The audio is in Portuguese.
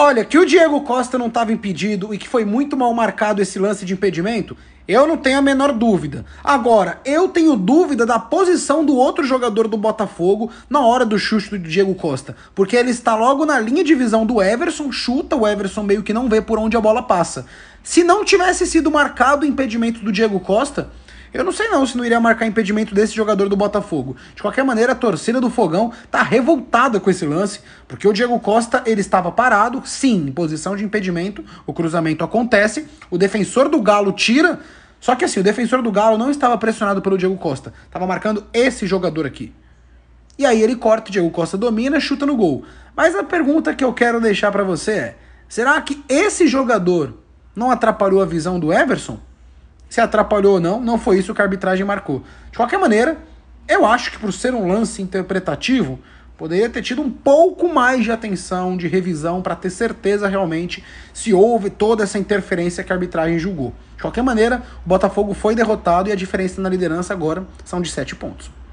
Olha, que o Diego Costa não estava impedido e que foi muito mal marcado esse lance de impedimento, eu não tenho a menor dúvida. Agora, eu tenho dúvida da posição do outro jogador do Botafogo na hora do chute do Diego Costa, porque ele está logo na linha de visão do Everson, chuta, o Everson meio que não vê por onde a bola passa. Se não tivesse sido marcado o impedimento do Diego Costa, eu não sei não se não iria marcar impedimento desse jogador do Botafogo. De qualquer maneira, a torcida do Fogão tá revoltada com esse lance, porque o Diego Costa, ele estava parado, sim, em posição de impedimento, o cruzamento acontece, o defensor do Galo tira, só que assim, o defensor do Galo não estava pressionado pelo Diego Costa, estava marcando esse jogador aqui. E aí ele corta, o Diego Costa domina, chuta no gol. Mas a pergunta que eu quero deixar para você é: será que esse jogador não atrapalhou a visão do Everson? se atrapalhou ou não, não foi isso que a arbitragem marcou. De qualquer maneira, eu acho que por ser um lance interpretativo, poderia ter tido um pouco mais de atenção, de revisão, para ter certeza realmente se houve toda essa interferência que a arbitragem julgou. De qualquer maneira, o Botafogo foi derrotado e a diferença na liderança agora são de 7 pontos.